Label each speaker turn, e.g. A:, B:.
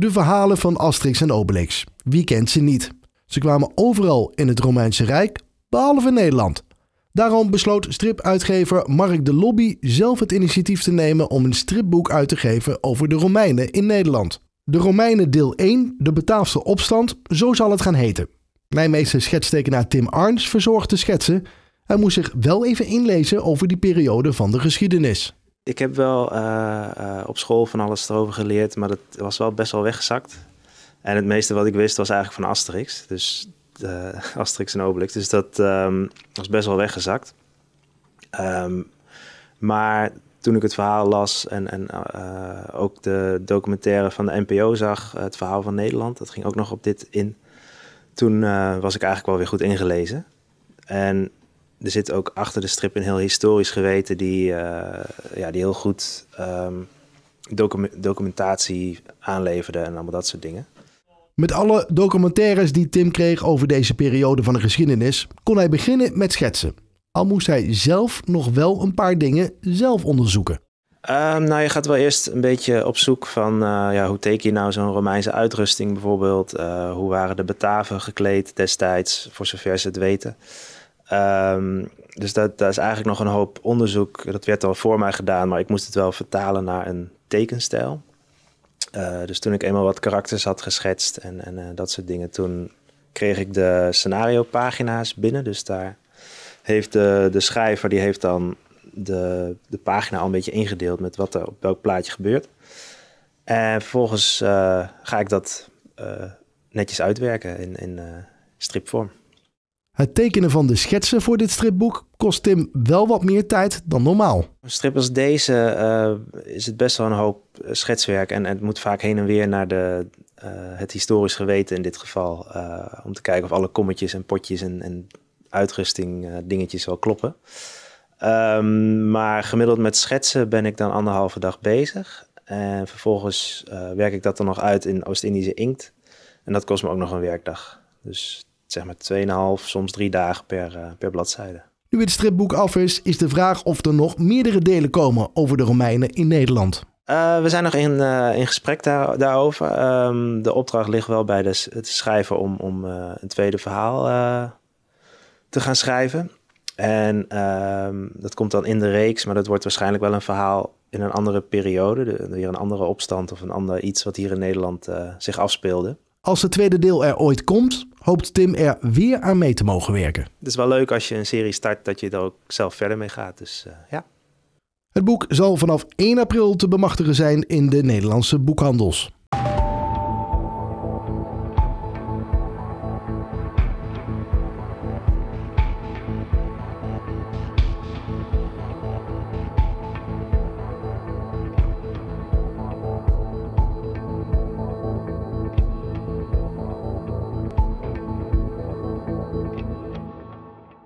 A: De verhalen van Asterix en Obelix. Wie kent ze niet? Ze kwamen overal in het Romeinse Rijk, behalve in Nederland. Daarom besloot stripuitgever Mark de Lobby zelf het initiatief te nemen om een stripboek uit te geven over de Romeinen in Nederland. De Romeinen deel 1, de Bataafse opstand, zo zal het gaan heten. Mijn meester schetstekenaar Tim Arns verzorgde de schetsen. Hij moest zich wel even inlezen over die periode van de geschiedenis
B: ik heb wel eh, eh, op school van alles erover geleerd, maar dat was wel best wel weggezakt. En het meeste wat ik wist was eigenlijk van Asterix. Dus uh, Asterix en Obelix. Dus dat ehm, was best wel weggezakt. Ehm, maar toen ik het verhaal las en, en ook de documentaire van de NPO zag, het verhaal van Nederland, dat ging ook nog op dit in. Toen was ik eigenlijk wel weer goed ingelezen. En er zit ook achter de strip een heel historisch geweten die, eh, ja, die heel goed ehm, documentatie aanleverde en allemaal dat soort dingen.
A: Met alle documentaires die Tim kreeg over deze periode van de geschiedenis, kon hij beginnen met schetsen. Al moest hij zelf nog wel een paar dingen zelf onderzoeken.
B: Ehm, nou, je gaat wel eerst een beetje op zoek van eh, ja, hoe teken je nou zo'n Romeinse uitrusting bijvoorbeeld? Eh, hoe waren de Bataven gekleed destijds, voor zover ze het weten? Ehm, dus dat, dat, is eigenlijk nog een hoop onderzoek. Dat werd al voor mij gedaan, maar ik moest het wel vertalen naar een tekenstijl. Eh, dus toen ik eenmaal wat karakters had geschetst en, en eh, dat soort dingen, toen kreeg ik de scenario pagina's binnen. Dus daar heeft de, de schrijver die heeft dan de, de pagina al een beetje ingedeeld met wat er op welk plaatje gebeurt. En vervolgens eh, ga ik dat netjes uitwerken in, in stripvorm.
A: Het tekenen van de schetsen voor dit stripboek kost Tim wel wat meer tijd dan normaal. Een
B: strip als deze eh, is het best wel een hoop eh, schetswerk. En, het moet vaak heen en weer naar de, eh, het historisch geweten in dit geval. om te kijken of alle kommetjes en potjes en, en uitrusting dingetjes wel kloppen. Ehm, maar gemiddeld met schetsen ben ik dan anderhalve dag bezig. En vervolgens werk ik dat dan nog uit in Oost-Indische inkt. En dat kost me ook nog een werkdag. Dus zeg maar 2,5, soms drie dagen per, eh, per bladzijde.
A: Nu het stripboek af is, is de vraag of er nog meerdere delen komen over de Romeinen in Nederland.
B: Eh, we zijn nog in, eh, in gesprek daar, daarover. Ehm, de opdracht ligt wel bij de, het schrijven om, om een tweede verhaal te gaan schrijven. En ehm, dat komt dan in de reeks, maar dat wordt waarschijnlijk wel een verhaal in een andere periode. weer een andere opstand of een ander iets wat hier in Nederland zich afspeelde.
A: Als het tweede deel er ooit komt, hoopt Tim er weer aan mee te mogen werken.
B: Het is wel leuk als je een serie start dat je er ook zelf verder mee gaat. Dus eh,
A: ja. Het boek zal vanaf 1 april te bemachtigen zijn in de Nederlandse boekhandels.